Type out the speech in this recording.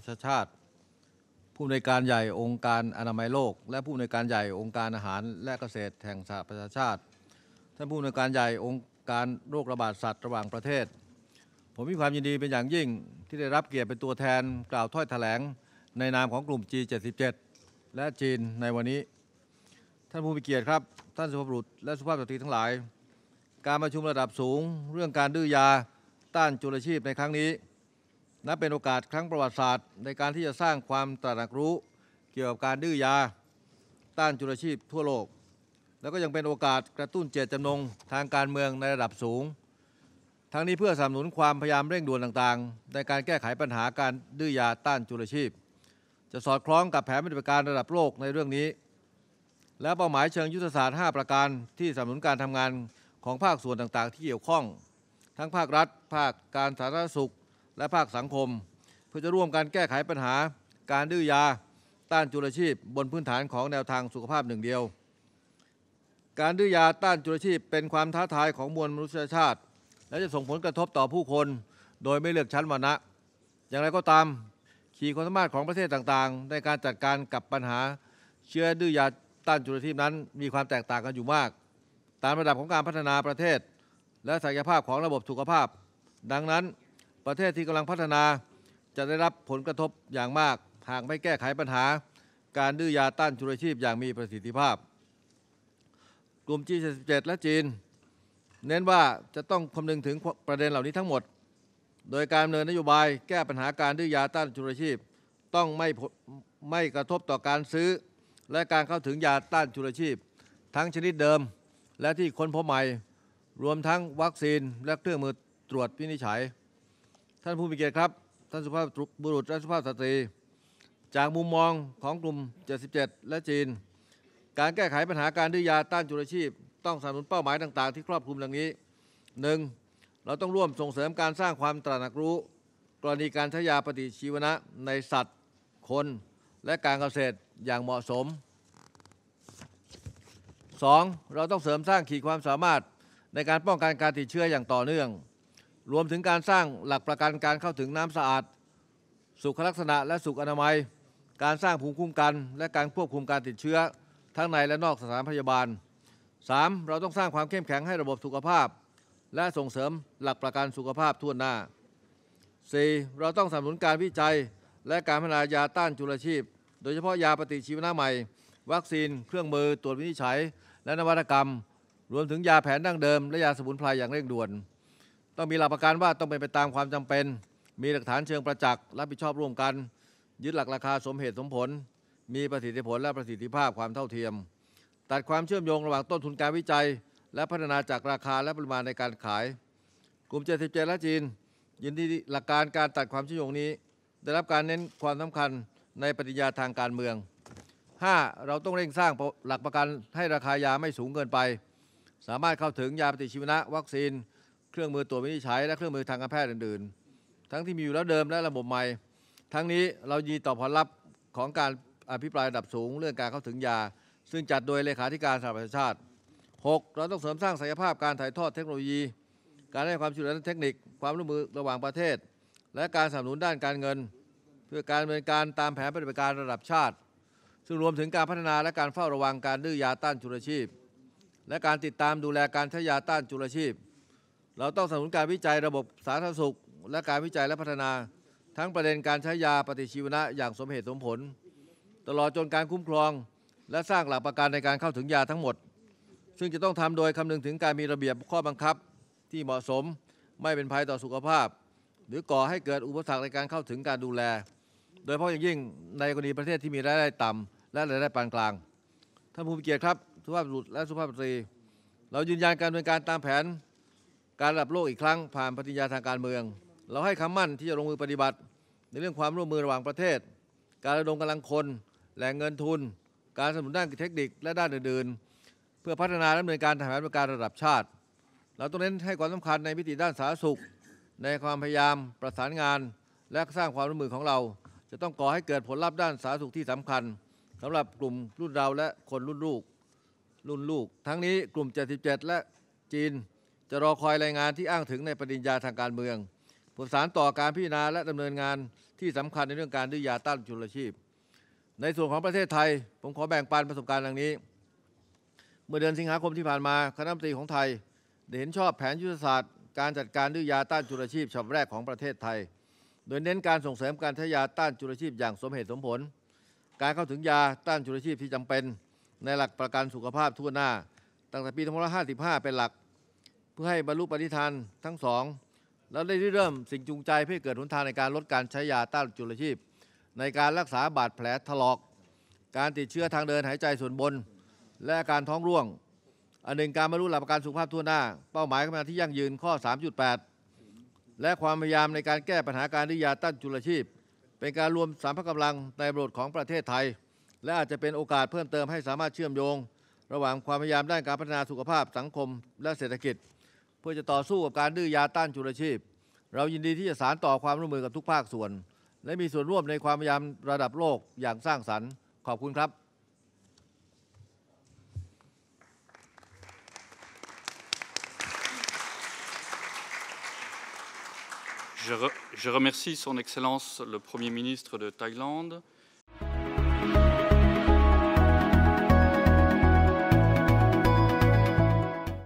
ประชาชาติ ผู้ในการใหญ่องค์การอนามัยโลก และผู้ในการใหญ่องค์การอาหารและเกษตรแห่งสหประชาชาติท่านผู้ในการใหญ่องค์การโรคระบาดสัตว์ระหว่างประเทศ ผมมีความยินดีเป็นอย่างยิ่งที่ได้รับเกียรติเป็นตัวแทนกล่าวถ้อยแถลง ในนามของกลุ่ม G77 และจีนในวันนี้ท่านผู้มีเกียรติครับ ท่านสุภาพบุรุษและสุภาพสตรีทั้งหลาย การประชุมระดับสูง เรื่องการดื้อยา ต้านจุลชีพในครั้งนี้นับเป็นโอกาสครั้งประวัติศาสตร์ ในการที่จะสร้างความตระหนักรู้ เกี่ยวกับการดื้อยาต้านจุลชีพทั่วโลก แล้วก็ยังเป็นโอกาสกระตุ้นเจตจำนงทางการเมืองในระดับสูง ทั้งนี้เพื่อสนับสนุนความพยายามเร่งด่วนต่างๆ ในการแก้ไขปัญหาการดื้อยาต้านจุลชีพ จะสอดคล้องกับแผนปฏิบัติการระดับโลกในเรื่องนี้ และเป้าหมายเชิงยุทธศาสตร์5ประการ ที่สนับสนุนการทำงานของภาคส่วนต่างๆ ที่เกี่ยวข้อง ทั้งภาครัฐภาคการสาธารณสุขและภาคสังคม เพื่อจะร่วมกันแก้ไขปัญหา การดื้อยาต้านจุลชีพบนพื้นฐานของแนวทางสุขภาพหนึ่งเดียว การดื้อยาต้านจุลชีพเป็นความท้าทายของมวลมนุษยชาติ และจะส่งผลกระทบต่อผู้คน โดยไม่เลือกชั้นวรรณะอย่างไรก็ตามขีดความสามารถของประเทศต่างๆ ในการจัดการกับปัญหา เชื้อดื้อยาต้านจุลชีพนั้น มีความแตกต่างกันอยู่มาก ตามระดับของการพัฒนาประเทศ และศักยภาพของระบบสุขภาพ ดังนั้นประเทศที่กำลังพัฒนาจะได้รับผลกระทบอย่างมาก หากไม่แก้ไขปัญหาการดื้อยาต้านชุลชีพอย่างมีประสิทธิภาพ กลุ่ม G77 และจีน เน้นว่าจะต้องคำนึงถึงประเด็นเหล่านี้ทั้งหมด โดยการดำเนินนโยบายแก้ปัญหาการดื้อยาต้านชุลชีพ ต้องไม่ไม่กระทบต่อการซื้อ และการเข้าถึงยาต้านชุลชีพ ทั้งชนิดเดิมและที่ค้นพบใหม่ รวมทั้งวัคซีน และเครื่องมือตรวจวินิจฉัยท่านผู้มีเกียรติครับ ท่านสุภาพบุรุษและสุภาพสตรี จากมุมมองของกลุ่ม 77 และจีน การแก้ไขปัญหาการดื้อยาต้านจุลชีพ ต้องสนับสนุนเป้าหมายต่างๆที่ครอบคลุมดังนี้ 1. เราต้องร่วมส่งเสริมการสร้างความตระหนักรู้กรณีการใช้ยาปฏิชีวนะในสัตว์ คน และการเกษตรอย่างเหมาะสม 2. เราต้องเสริมสร้างขีดความสามารถในการป้องกันการติดเชื้ออย่างต่อเนื่องรวมถึงการสร้างหลักประกันการเข้าถึงน้ำสะอาดสุขลักษณะและสุขอนามัย การสร้างภูมิคุ้มกันและการควบคุมการติดเชื้อ ทั้งในและนอกสถานพยาบาล 3. เราต้องสร้างความเข้มแข็งให้ระบบสุขภาพ และส่งเสริมหลักประกันสุขภาพทั่วหน้า 4. เราต้องสนับสนุนการวิจัย และการพัฒนายาต้านจุลชีพ โดยเฉพาะยาปฏิชีวนะใหม่ วัคซีน เครื่องมือตรวจวินิจฉัย และนวัตกรรม รวมถึงยาแผนดั้งเดิมและยาสมุนไพรยอย่างเร่งด่วน้องมีหลักประกันว่าต้องเป็นไปตามความจำเป็น มีหลักฐานเชิงประจักษ์รับผิดชอบร่วมกัน ยึดหลักราคาสมเหตุสมผล มีประสิทธิผลและประสิทธิภาพความเท่าเทียม ตัดความเชื่อมโยงระหว่างต้นทุนการวิจัย และพัฒนาจากราคาและปริมาณในการขาย กลุ่ม 77 และจีนยินดีหลักการการตัดความเชื่อมโยงนี้ ได้รับการเน้นความสำคัญในปฏิญาทางการเมือง 5. เราต้องเร่งสร้างหลักประกันให้ราคายาไม่สูงเกินไป สามารถเข้าถึงยาปฏิชีวนะวัคซีนเครื่องมือตรวจวินิจฉัยและเครื่องมือทางการแพทย์อื่น ๆ ทั้งที่มีอยู่แล้วเดิมและระบบใหม่ ทั้งนี้เรายีต่อผลลัพธ์ของการอภิปรายระดับสูงเรื่องการเข้าถึงยา ซึ่งจัดโดยเลขาธิการสหประชาชาติ 6. เราต้องเสริมสร้างศักยภาพการถ่ายทอดเทคโนโลยี การให้ความช่วยเหลือด้านเทคนิคความร่วมมือระหว่างประเทศ และการสนับสนุนด้านการเงิน เพื่อการดำเนินการตามแผนปฏิบัติการระดับชาติซึ่งรวมถึงการพัฒนาและการเฝ้าระวังการดื้อยาต้านจุลชีพ และการติดตามดูแลการใช้ยาต้านจุลชีพเราต้องสนับสนุนการวิจัยระบบสาธารณสุข และการวิจัยและพัฒนา ทั้งประเด็นการใช้ยาปฏิชีวนะอย่างสมเหตุสมผล ตลอดจนการคุ้มครอง และสร้างหลักประกันในการเข้าถึงยาทั้งหมด ซึ่งจะต้องทำโดยคำนึงถึงการมีระเบียบข้อบังคับที่เหมาะสม ไม่เป็นภัยต่อสุขภาพ หรือก่อให้เกิดอุปสรรคในการเข้าถึงการดูแล โดยเฉพาะอย่างยิ่งในกรณีประเทศที่มีรายได้ต่ำและรายได้ปานกลางท่านผู้มีเกียรติครับสุภาพบุรุษและสุภาพสตรี เรายืนยันการดำเนินการตามแผนการระดับโลกอีกครั้งผ่านปฏิญญาทางการเมือง เราให้คำมั่นที่จะลงมือปฏิบัติ ในเรื่องความร่วมมือระหว่างประเทศ การระดมกำลังคนแหล่งเงินทุน การสนับสนุนด้านเทคนิคและด้านอื่นๆ เพื่อพัฒนาและดำเนินการทางการระดับชาติ เราต้องเน้นให้ความสำคัญในมิติด้านสาธารณสุข ในความพยายามประสานงาน และสร้างความร่วมมือของเรา จะต้องก่อให้เกิดผลลัพธ์ด้านสาธารณสุขที่สำคัญสำหรับกลุ่มรุ่นเราและคนรุ่นลูก รุ่นลูก ทั้งนี้กลุ่ม 77 และจีนจะรอคอยรายงานที่อ้างถึงในปฏิญญาทางการเมืองประสานต่อการพิจารณาและดำเนินงานที่สำคัญในเรื่องการดื้อยาต้านจุลชีพ ในส่วนของประเทศไทย ผมขอแบ่งปันประสบการณ์ดังนี้ เมื่อเดือนสิงหาคมที่ผ่านมา คณะมนตรีของไทยได้เห็นชอบแผนยุทธศาสตร์การจัดการดื้อยาต้านจุลชีพฉบับแรกของประเทศไทย โดยเน้นการส่งเสริมการใช้ยาต้านจุลชีพอย่างสมเหตุสมผล การเข้าถึงยาต้านจุลชีพที่จำเป็น ในหลักประกันสุขภาพทั่วหน้าตั้งแต่ปี2555 เป็นหลักพื่อให้บรรลุปณิธานทั้งสอง แล้วได้เริ่มสิ่งจูงใจเพื่อเกิดหนทางในการลดการใช้ยาต้านจุลชีพ ในการรักษาบาดแผลถลอก การติดเชื้อทางเดินหายใจส่วนบน และการท้องร่วง อันหนึ่งการบรรลุหลักประกันสุขภาพทั่วหน้า เป้าหมายการที่ยั่งยืนข้อ 3.8 และความพยายามในการแก้ปัญหาการดื้อยาต้านจุลชีพ เป็นการรวมสามพกำลังในบทของประเทศไทยและอาจจะเป็นโอกาสเพิ่มเติมให้ สามารถเชื่อมโยง ระหว่างความพยายามด้านการพัฒนาสุขภาพ สังคม และเศรษฐกิจเพื่อจะต่อสู้กับการดื้อยาต้านจุลชีพ เรายินดีที่จะสารต่อความร่วมมือกับทุกภาคส่วน และมีส่วนร่วมในความพยายามระดับโลกอย่างสร้างสรรค์ขอบคุณครับ Je, remercie Son Excellence le Premier ministre de Thaïlande,